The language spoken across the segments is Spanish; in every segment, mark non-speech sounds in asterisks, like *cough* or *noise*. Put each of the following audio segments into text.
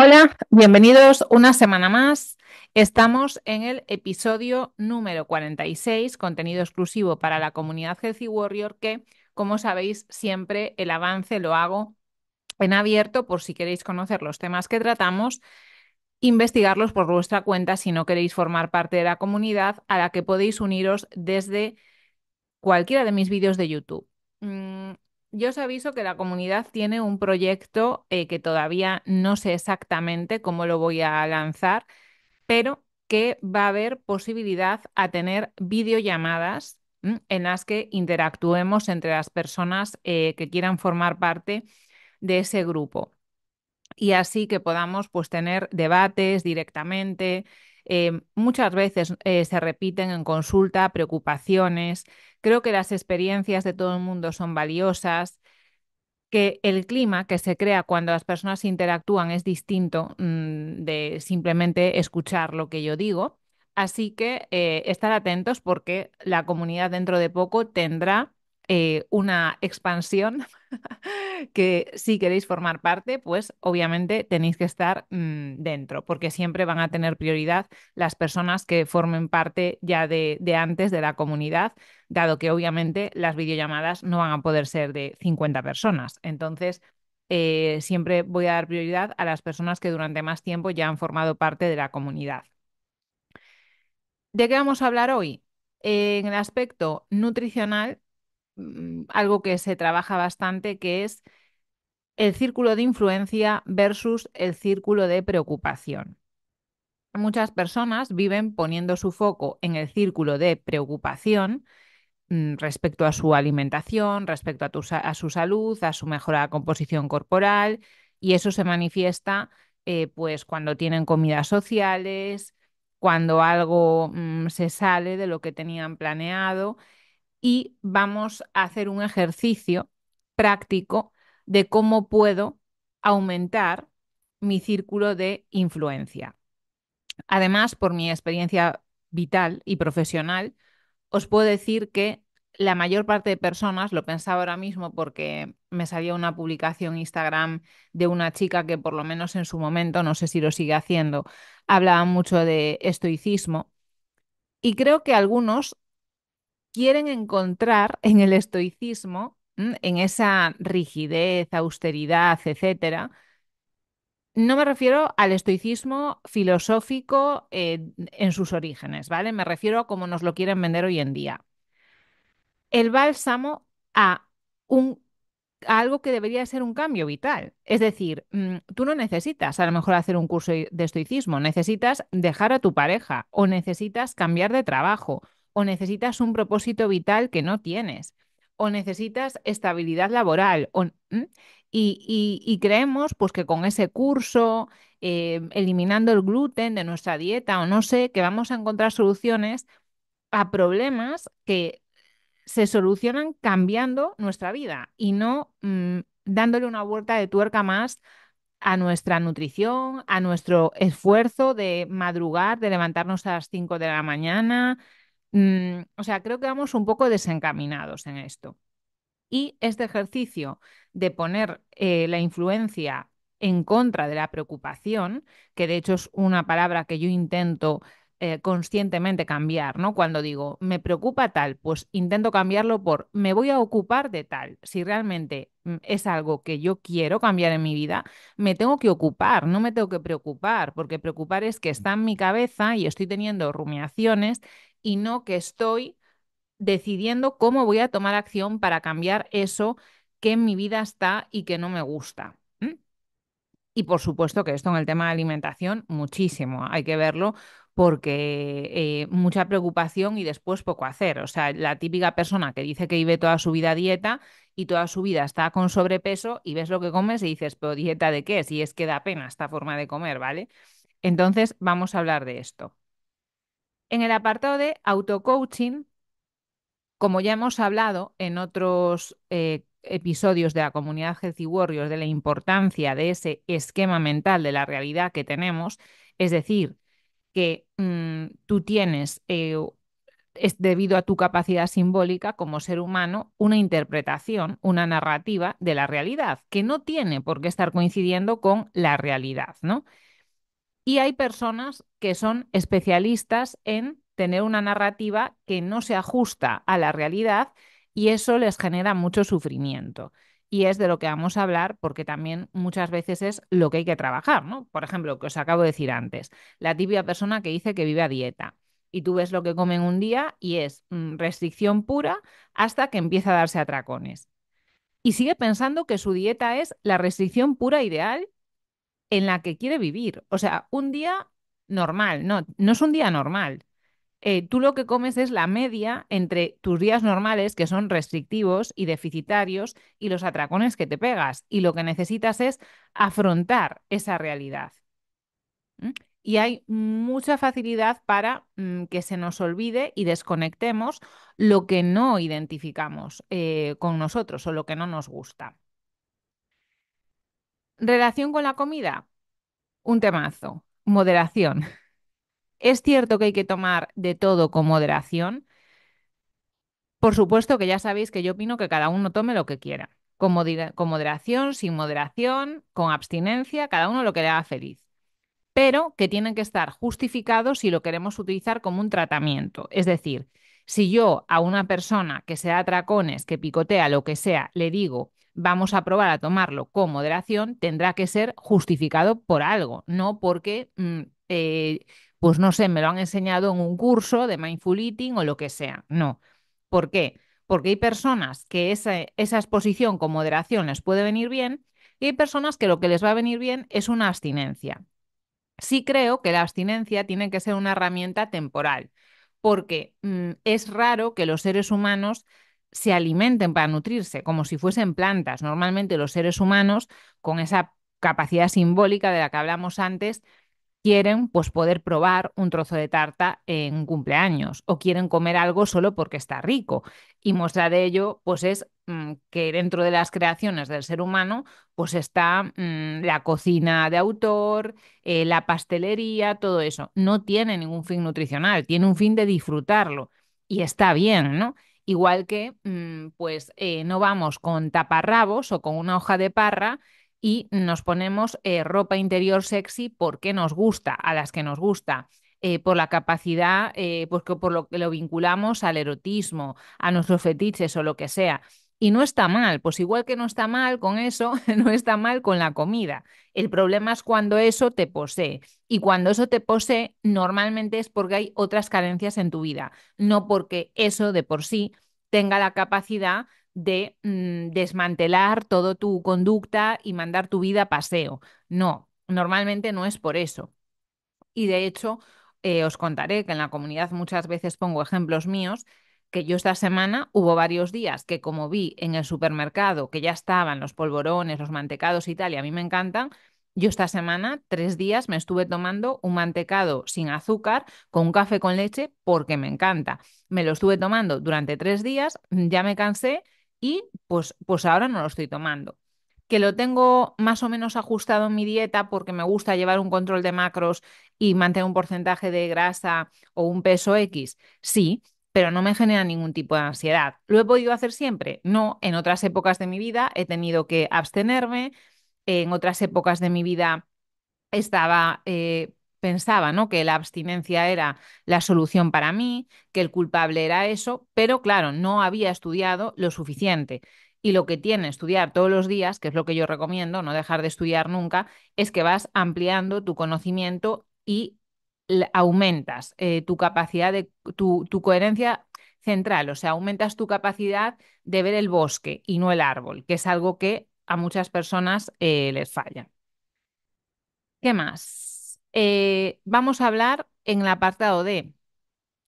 Hola, bienvenidos una semana más. Estamos en el episodio número 46, contenido exclusivo para la comunidad Healthy Warrior, que, como sabéis, siempre el avance lo hago en abierto por si queréis conocer los temas que tratamos, investigarlos por vuestra cuenta si no queréis formar parte de la comunidad a la que podéis uniros desde cualquiera de mis vídeos de YouTube yo os aviso que la comunidad tiene un proyecto eh, que todavía no sé exactamente cómo lo voy a lanzar, pero que va a haber posibilidad a tener videollamadas en las que interactuemos entre las personas eh, que quieran formar parte de ese grupo. Y así que podamos pues, tener debates directamente, Em, muchas veces eh, se repiten en consulta preocupaciones. Creo que las experiencias de todo el mundo son valiosas que el clima que se crea cuando las personas interactúan es distinto mm, de simplemente escuchar lo que yo digo. Así que eh, estar atentos porque la comunidad dentro de poco tendrá eh, una expansión *laughs* que si queréis formar parte, pues obviamente tenéis que estar mm, dentro, porque siempre van a tener prioridad las personas que formen parte ya de, antes de la comunidad, dado que obviamente las videollamadas no van a poder ser de 50 personas. Entonces, eh, siempre voy a dar prioridad a las personas que durante más tiempo ya han formado parte de la comunidad. ¿De qué vamos a hablar hoy? en el aspecto nutricional Mm, algo que se trabaja bastante, que es el círculo de influencia versus el círculo de preocupación. Muchas personas viven poniendo su foco en el círculo de preocupación mm, respecto a su alimentación, respecto a, su salud, a su de composición corporal, y eso se manifiesta eh, pues cuando tienen comidas sociales, cuando algo mm, se sale de lo que tenían planeado y vamos a hacer un ejercicio práctico de cómo puedo aumentar mi círculo de influencia. Además, por mi experiencia vital y profesional, os puedo decir que la mayor parte de personas, lo pensaba ahora mismo porque me salía una publicación Instagram de una chica que por lo menos en su momento, no sé si lo sigue haciendo, hablaba mucho de estoicismo. Y creo que algunos quieren encontrar en el estoicismo, en esa rigidez, austeridad, etcétera, no me refiero al estoicismo filosófico eh, en sus orígenes, ¿vale? Me refiero a cómo nos lo quieren vender hoy en día. El bálsamo a, un, algo que debería ser un cambio vital. Es decir, mm, tú no necesitas a lo mejor hacer un curso de estoicismo, necesitas dejar a tu pareja o necesitas cambiar de trabajo o necesitas un propósito vital que no tienes, o necesitas estabilidad laboral. O, y, creemos pues, que con ese curso, em, eliminando el gluten de nuestra dieta o no sé, que vamos a encontrar soluciones a problemas que se solucionan cambiando nuestra vida y no mm, dándole una vuelta de tuerca más a nuestra nutrición, a nuestro esfuerzo de madrugar, de levantarnos a las 5 de la mañana, Mm, o sea, creo que vamos un poco desencaminados en esto. Y este ejercicio de poner eh, la influencia en contra de la preocupación, que de hecho es una palabra que yo intento eh, conscientemente cambiar, ¿no? Cuando digo, me preocupa tal, pues intento cambiarlo por, me voy a ocupar de tal. Si realmente mm, es algo que yo quiero cambiar en mi vida, me tengo que ocupar, no me tengo que preocupar, porque preocupar es que mm. está en mi cabeza y estoy teniendo rumiaciones y no que estoy decidiendo cómo voy a tomar acción para cambiar eso que en mi vida está y que no me gusta. Y por supuesto que esto en el tema de alimentación, muchísimo, hay que verlo porque eh, mucha preocupación y después poco hacer. O sea, la típica persona que dice que vive toda su vida dieta y toda su vida está con sobrepeso y ves lo que comes y dices, pero dieta de qué? Si es que da pena esta forma de comer, ¿vale? Entonces, vamos a hablar de esto. En el apartado de autocoaching, como ya hemos hablado en otros eh, episodios de la comunidad Healthy Warriors de la importancia de ese esquema mental de la realidad que tenemos, es decir, que mm, tú tienes, eh, debido a tu capacidad simbólica como ser humano, una interpretación, una narrativa de la realidad, que no tiene por qué estar coincidiendo con la realidad, ¿no? Y hay personas que son especialistas en tener una narrativa que no se ajusta a la realidad y eso les genera mucho sufrimiento. Y es de lo que vamos a hablar porque también muchas veces es lo que hay que trabajar, ¿no? Por ejemplo, lo que os acabo de decir antes, la típica persona que dice que vive a dieta y tú ves lo que comen un día y es mm, restricción pura hasta que empieza a darse atracones. Y sigue pensando que su dieta es la restricción pura ideal en la que quiere vivir. O sea, un día normal, no, no es un día normal. Eh, tú lo que comes es la media entre tus días normales, que son restrictivos y deficitarios, y los atracones que te pegas. Y lo que necesitas es afrontar esa realidad. Y hay mucha facilidad para mm, que se nos olvide y desconectemos lo que no identificamos eh, con nosotros o lo que no nos gusta. Relación con la comida, un temazo, moderación. Es cierto que hay que tomar de todo con moderación. Por supuesto que ya sabéis que yo opino que cada uno tome lo que quiera, con, moderación, sin moderación, con abstinencia, cada uno lo que le haga feliz pero que tienen que estar justificados si lo queremos utilizar como un tratamiento. Es decir, si yo a una persona que sea da que picotea, lo que sea, le digo vamos a probar a tomarlo con moderación, tendrá que ser justificado por algo, no porque, mm, eh, pues no sé, me lo han enseñado en un curso de mindful eating o lo que sea. No. ¿Por qué? Porque hay personas que esa, exposición con moderación les puede venir bien y hay personas que lo que les va a venir bien es una abstinencia. Sí creo que la abstinencia tiene que ser una herramienta temporal, porque mm, es raro que los seres humanos se alimenten para nutrirse, como si fuesen plantas. Normalmente los seres humanos, con esa capacidad simbólica de la que hablamos antes, quieren pues, poder probar un trozo de tarta en cumpleaños o quieren comer algo solo porque está rico. Y muestra de ello pues, es mm, que dentro de las creaciones del ser humano pues, está mm, la cocina de autor, eh, la pastelería, todo eso. No tiene ningún fin nutricional, tiene un fin de disfrutarlo. Y está bien, ¿no? Igual que, mm, pues, eh, no vamos con taparrabos o con una hoja de parra y nos ponemos eh, ropa interior sexy porque nos gusta, a las que nos gusta. Eh, por la capacidad, pues, por lo que lo vinculamos al erotismo, a nuestros fetiches o lo que sea. Y no está mal, pues igual que no está mal con eso, *laughs* no está mal con la comida. El problema es cuando eso te posee. Y cuando eso te posee, normalmente es porque hay otras carencias en tu vida, no porque eso de por sí tenga la capacidad de mm, desmantelar toda tu conducta y mandar tu vida a paseo. No, normalmente no es por eso. Y de hecho, eh, os contaré que en la comunidad muchas veces pongo ejemplos míos que yo esta semana hubo varios días que como vi en el supermercado que ya estaban los polvorones, los mantecados y tal, y a mí me encantan, yo esta semana tres días me estuve tomando un mantecado sin azúcar con un café con leche porque me encanta. Me lo estuve tomando durante tres días, ya me cansé y pues, pues ahora no lo estoy tomando que lo tengo más o menos ajustado en mi dieta porque me gusta llevar un control de macros y mantener un porcentaje de grasa o un peso X. Sí, pero no me genera ningún tipo de ansiedad. ¿Lo he podido hacer siempre? No, en otras épocas de mi vida he tenido que abstenerme, en otras épocas de mi vida estaba... Eh, pensaba ¿no? que la abstinencia era la solución para mí, que el culpable era eso, pero claro, no había estudiado lo suficiente. Y lo que tiene estudiar todos los días, que es lo que yo recomiendo, no dejar de estudiar nunca, es que vas ampliando tu conocimiento y aumentas eh, tu capacidad de tu, coherencia central, o sea, aumentas tu capacidad de ver el bosque y no el árbol, que es algo que a muchas personas eh, les falla. ¿Qué más? Eh, vamos a hablar en el apartado de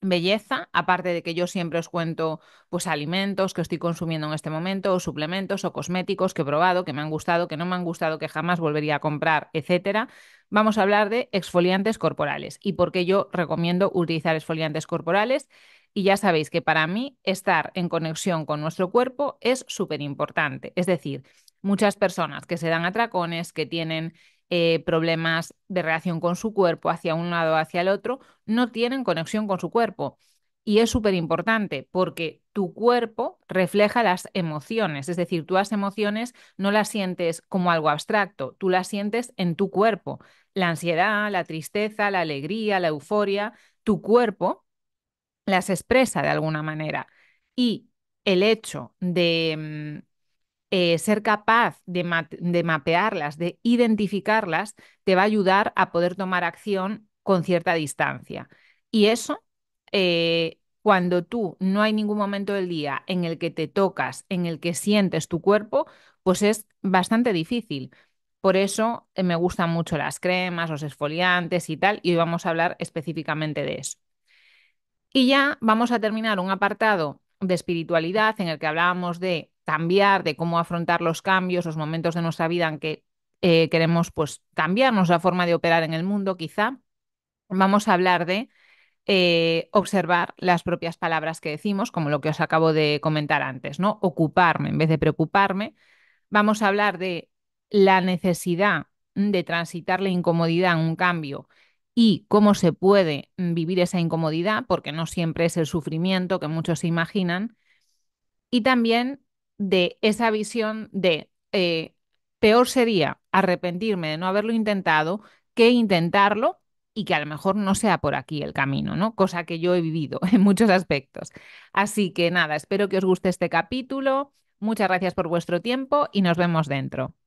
belleza, aparte de que yo siempre os cuento pues alimentos que estoy consumiendo en este momento o suplementos o cosméticos que he probado, que me han gustado, que no me han gustado, que jamás volvería a comprar, etcétera. Vamos a hablar de exfoliantes corporales y por qué yo recomiendo utilizar exfoliantes corporales y ya sabéis que para mí estar en conexión con nuestro cuerpo es súper importante, es decir, muchas personas que se dan atracones, que tienen eh, problemas de relación con su cuerpo hacia un lado o hacia el otro, no tienen conexión con su cuerpo. Y es súper importante porque tu cuerpo refleja las emociones, es decir, tú emociones no las sientes como algo abstracto, tú las sientes en tu cuerpo. La ansiedad, la tristeza, la alegría, la euforia, tu cuerpo las expresa de alguna manera. Y el hecho de mm, eh, ser capaz de, mapearlas, de identificarlas, te va a ayudar a poder tomar acción con cierta distancia. Y eso, eh, cuando tú no hay ningún momento del día en el que te tocas, en el que sientes tu cuerpo, pues es bastante difícil. Por eso eh, me gustan mucho las cremas, los esfoliantes y tal, y hoy vamos a hablar específicamente de eso. Y ya vamos a terminar un apartado de espiritualidad en el que hablábamos de cambiar, de cómo afrontar los cambios, los momentos de nuestra vida en que eh, queremos pues, cambiar nuestra forma de operar en el mundo, quizá, vamos a hablar de eh, observar las propias palabras que decimos, como lo que os acabo de comentar antes, ¿no? Ocuparme en vez de preocuparme. Vamos a hablar de la necesidad de transitar la incomodidad en un cambio y cómo se puede vivir esa incomodidad, porque no siempre es el sufrimiento que muchos se imaginan. Y también de esa visión de eh, peor sería arrepentirme de no haberlo intentado que intentarlo y que a lo mejor no sea por aquí el camino, ¿no? Cosa que yo he vivido *laughs* en muchos aspectos. Así que nada, espero que os guste este capítulo. Muchas gracias por vuestro tiempo y nos vemos dentro.